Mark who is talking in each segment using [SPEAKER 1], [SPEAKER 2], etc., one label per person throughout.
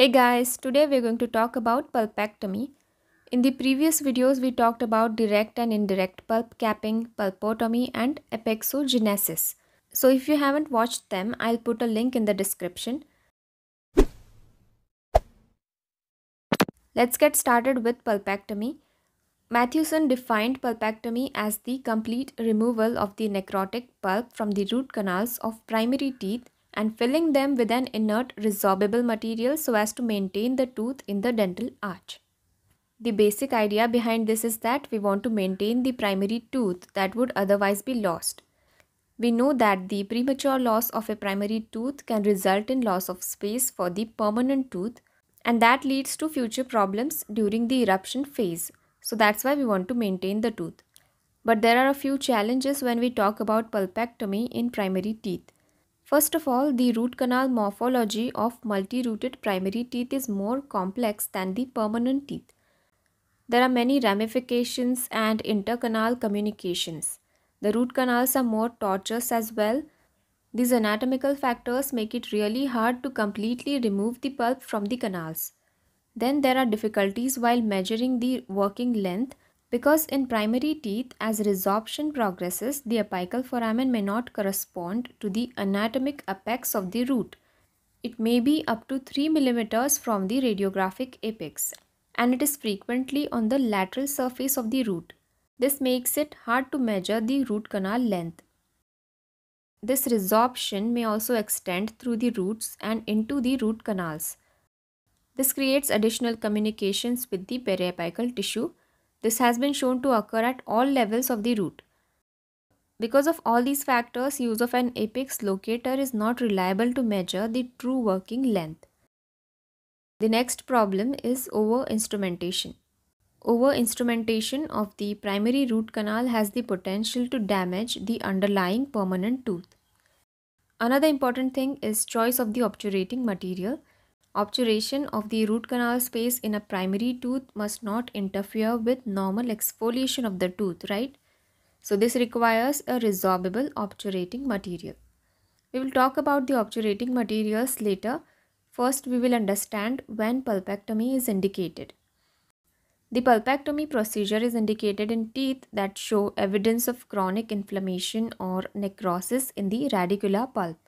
[SPEAKER 1] Hey guys, today we're going to talk about pulpectomy. In the previous videos, we talked about direct and indirect pulp capping, pulpotomy and apexogenesis. So if you haven't watched them, I'll put a link in the description. Let's get started with pulpectomy. Mathewson defined pulpectomy as the complete removal of the necrotic pulp from the root canals of primary teeth and filling them with an inert resorbable material so as to maintain the tooth in the dental arch. The basic idea behind this is that we want to maintain the primary tooth that would otherwise be lost. We know that the premature loss of a primary tooth can result in loss of space for the permanent tooth and that leads to future problems during the eruption phase. So that's why we want to maintain the tooth. But there are a few challenges when we talk about pulpectomy in primary teeth. First of all, the root canal morphology of multi-rooted primary teeth is more complex than the permanent teeth. There are many ramifications and intercanal communications. The root canals are more tortuous as well. These anatomical factors make it really hard to completely remove the pulp from the canals. Then there are difficulties while measuring the working length because in primary teeth, as resorption progresses, the apical foramen may not correspond to the anatomic apex of the root. It may be up to 3 mm from the radiographic apex and it is frequently on the lateral surface of the root. This makes it hard to measure the root canal length. This resorption may also extend through the roots and into the root canals. This creates additional communications with the periapical tissue this has been shown to occur at all levels of the root. Because of all these factors, use of an apex locator is not reliable to measure the true working length. The next problem is over-instrumentation. Over-instrumentation of the primary root canal has the potential to damage the underlying permanent tooth. Another important thing is choice of the obturating material. Obturation of the root canal space in a primary tooth must not interfere with normal exfoliation of the tooth, right? So this requires a resorbable obturating material. We will talk about the obturating materials later. First, we will understand when pulpectomy is indicated. The pulpectomy procedure is indicated in teeth that show evidence of chronic inflammation or necrosis in the radicular pulp.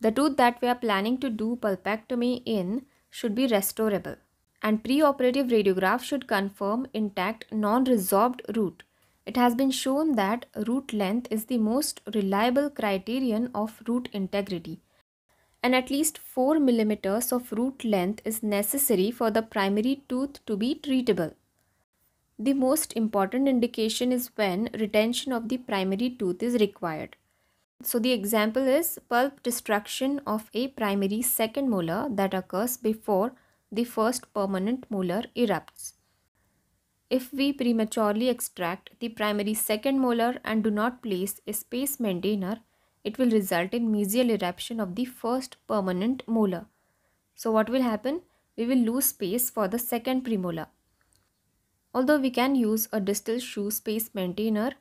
[SPEAKER 1] The tooth that we are planning to do pulpectomy in should be restorable and preoperative radiograph should confirm intact non-resorbed root. It has been shown that root length is the most reliable criterion of root integrity and at least 4 mm of root length is necessary for the primary tooth to be treatable. The most important indication is when retention of the primary tooth is required. So the example is pulp destruction of a primary second molar that occurs before the first permanent molar erupts. If we prematurely extract the primary second molar and do not place a space maintainer, it will result in mesial eruption of the first permanent molar. So what will happen? We will lose space for the second premolar. Although we can use a distal shoe space maintainer,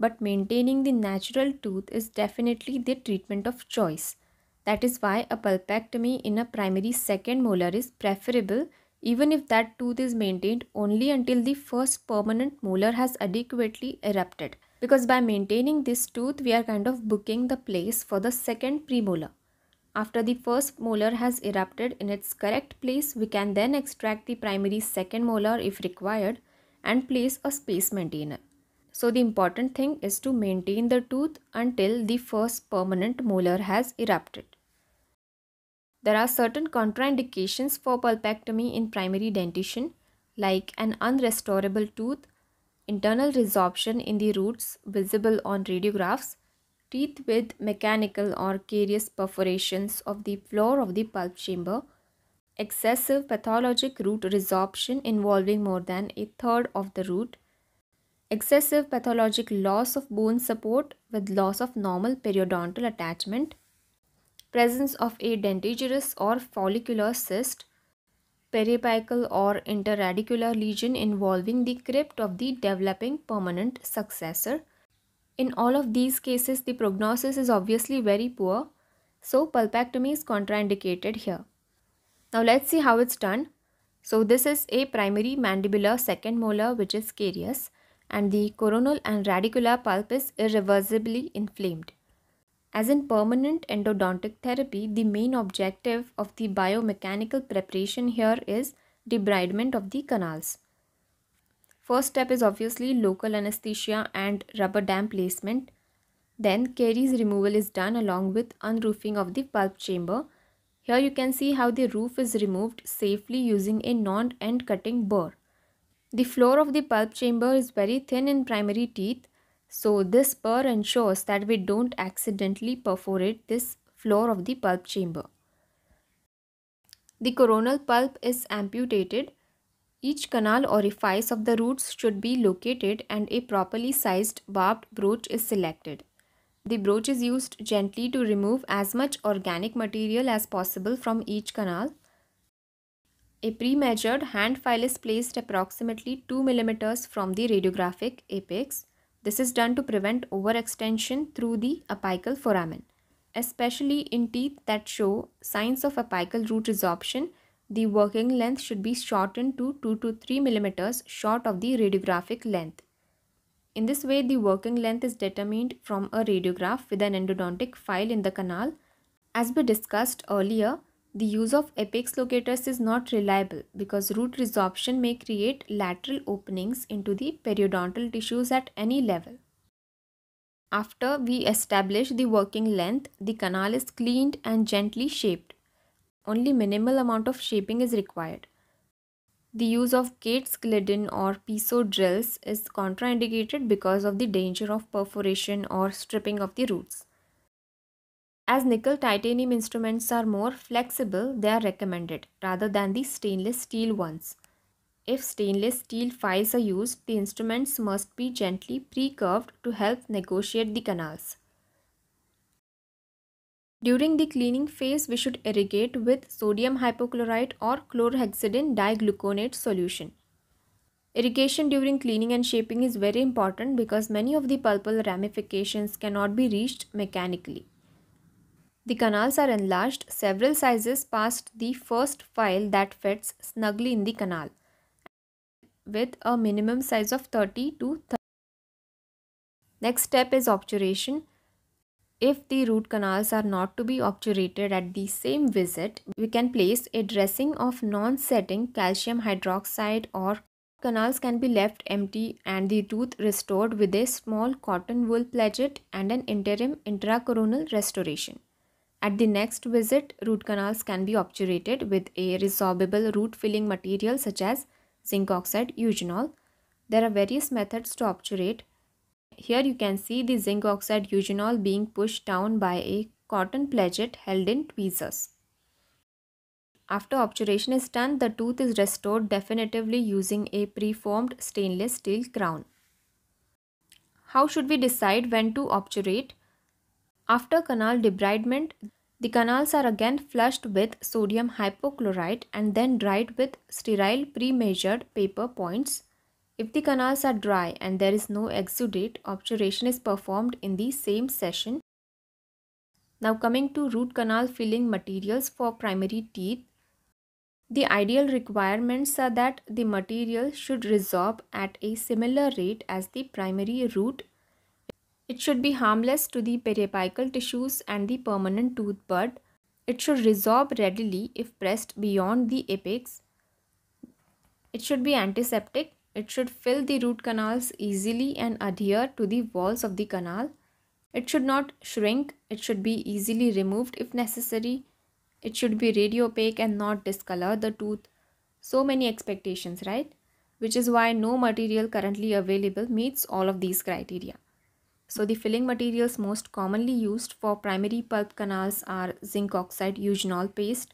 [SPEAKER 1] but maintaining the natural tooth is definitely the treatment of choice. That is why a pulpectomy in a primary second molar is preferable even if that tooth is maintained only until the first permanent molar has adequately erupted. Because by maintaining this tooth, we are kind of booking the place for the second premolar. After the first molar has erupted in its correct place, we can then extract the primary second molar if required and place a space maintainer. So the important thing is to maintain the tooth until the first permanent molar has erupted. There are certain contraindications for pulpectomy in primary dentition like an unrestorable tooth, internal resorption in the roots visible on radiographs, teeth with mechanical or carious perforations of the floor of the pulp chamber, excessive pathologic root resorption involving more than a third of the root, excessive pathologic loss of bone support with loss of normal periodontal attachment, presence of a dentigerous or follicular cyst, periapical or interradicular lesion involving the crypt of the developing permanent successor. In all of these cases, the prognosis is obviously very poor, so pulpectomy is contraindicated here. Now let's see how it's done. So this is a primary mandibular second molar which is carious and the coronal and radicular pulp is irreversibly inflamed. As in permanent endodontic therapy, the main objective of the biomechanical preparation here is debridement of the canals. First step is obviously local anesthesia and rubber dam placement. Then caries removal is done along with unroofing of the pulp chamber. Here you can see how the roof is removed safely using a non-end cutting burr. The floor of the pulp chamber is very thin in primary teeth, so this spur ensures that we don't accidentally perforate this floor of the pulp chamber. The coronal pulp is amputated. Each canal orifice of the roots should be located and a properly sized barbed broach is selected. The broach is used gently to remove as much organic material as possible from each canal. A pre-measured hand file is placed approximately 2 mm from the radiographic apex. This is done to prevent overextension through the apical foramen. Especially in teeth that show signs of apical root resorption, the working length should be shortened to 2 to 3 mm short of the radiographic length. In this way, the working length is determined from a radiograph with an endodontic file in the canal. As we discussed earlier, the use of apex locators is not reliable because root resorption may create lateral openings into the periodontal tissues at any level. After we establish the working length, the canal is cleaned and gently shaped. Only minimal amount of shaping is required. The use of Gates glidden or Piso drills is contraindicated because of the danger of perforation or stripping of the roots. As nickel titanium instruments are more flexible, they are recommended rather than the stainless steel ones. If stainless steel files are used, the instruments must be gently pre-curved to help negotiate the canals. During the cleaning phase, we should irrigate with sodium hypochlorite or chlorhexidine digluconate solution. Irrigation during cleaning and shaping is very important because many of the pulpal ramifications cannot be reached mechanically. The canals are enlarged several sizes past the first file that fits snugly in the canal with a minimum size of 30 to 30. Next step is obturation. If the root canals are not to be obturated at the same visit, we can place a dressing of non-setting calcium hydroxide or canals can be left empty and the tooth restored with a small cotton wool pledget and an interim intracoronal restoration. At the next visit, root canals can be obturated with a resorbable root filling material such as zinc oxide eugenol. There are various methods to obturate. Here you can see the zinc oxide eugenol being pushed down by a cotton pledget held in tweezers. After obturation is done, the tooth is restored definitively using a preformed stainless steel crown. How should we decide when to obturate? After canal debridement, the canals are again flushed with sodium hypochlorite and then dried with sterile pre-measured paper points. If the canals are dry and there is no exudate, obturation is performed in the same session. Now coming to root canal filling materials for primary teeth. The ideal requirements are that the material should resorb at a similar rate as the primary root it should be harmless to the periapical tissues and the permanent tooth bud. It should resorb readily if pressed beyond the apex. It should be antiseptic. It should fill the root canals easily and adhere to the walls of the canal. It should not shrink. It should be easily removed if necessary. It should be radiopaque and not discolor the tooth. So many expectations, right? Which is why no material currently available meets all of these criteria. So the filling materials most commonly used for primary pulp canals are zinc oxide eugenol paste,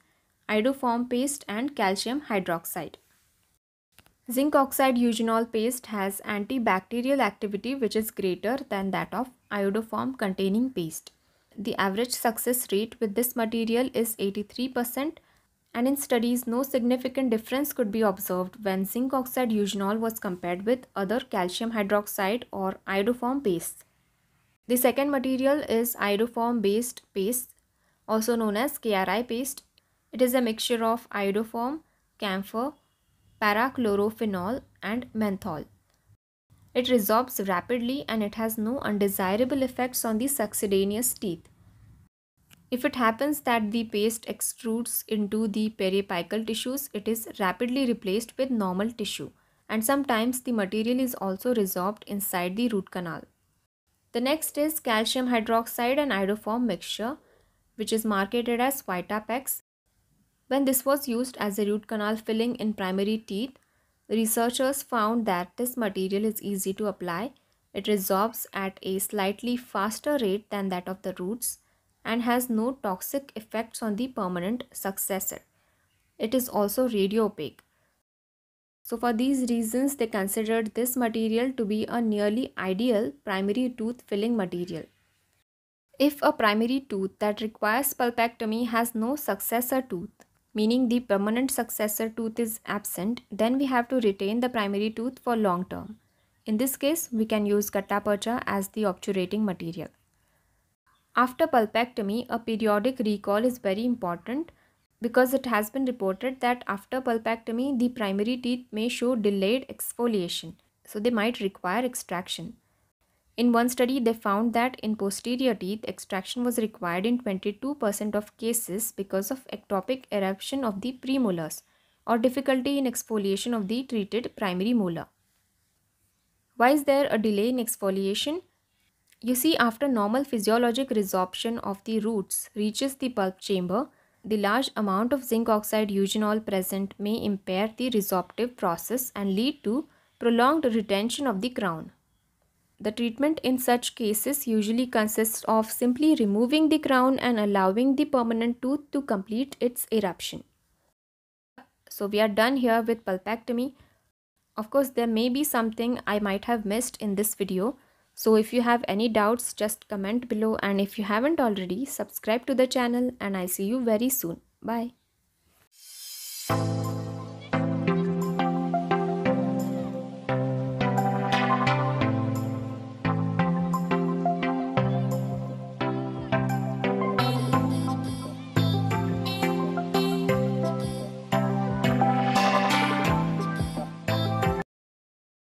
[SPEAKER 1] iodoform paste and calcium hydroxide. Zinc oxide eugenol paste has antibacterial activity which is greater than that of iodoform containing paste. The average success rate with this material is 83% and in studies no significant difference could be observed when zinc oxide eugenol was compared with other calcium hydroxide or iodoform pastes. The second material is iodoform based paste also known as KRI paste. It is a mixture of iodoform, camphor, parachlorophenol and menthol. It resorbs rapidly and it has no undesirable effects on the succedaneous teeth. If it happens that the paste extrudes into the periapical tissues, it is rapidly replaced with normal tissue and sometimes the material is also resorbed inside the root canal. The next is calcium hydroxide and iodoform mixture which is marketed as Vitapex. When this was used as a root canal filling in primary teeth, researchers found that this material is easy to apply. It resorbs at a slightly faster rate than that of the roots and has no toxic effects on the permanent successor. It is also radio opaque. So for these reasons, they considered this material to be a nearly ideal primary tooth filling material. If a primary tooth that requires pulpectomy has no successor tooth, meaning the permanent successor tooth is absent, then we have to retain the primary tooth for long term. In this case, we can use gutta percha as the obturating material. After pulpectomy, a periodic recall is very important because it has been reported that after pulpectomy, the primary teeth may show delayed exfoliation, so they might require extraction. In one study, they found that in posterior teeth, extraction was required in 22% of cases because of ectopic eruption of the premolars or difficulty in exfoliation of the treated primary molar. Why is there a delay in exfoliation? You see, after normal physiologic resorption of the roots reaches the pulp chamber, the large amount of zinc oxide eugenol present may impair the resorptive process and lead to prolonged retention of the crown. The treatment in such cases usually consists of simply removing the crown and allowing the permanent tooth to complete its eruption. So we are done here with pulpectomy. Of course, there may be something I might have missed in this video. So if you have any doubts, just comment below and if you haven't already, subscribe to the channel and I will see you very soon. Bye.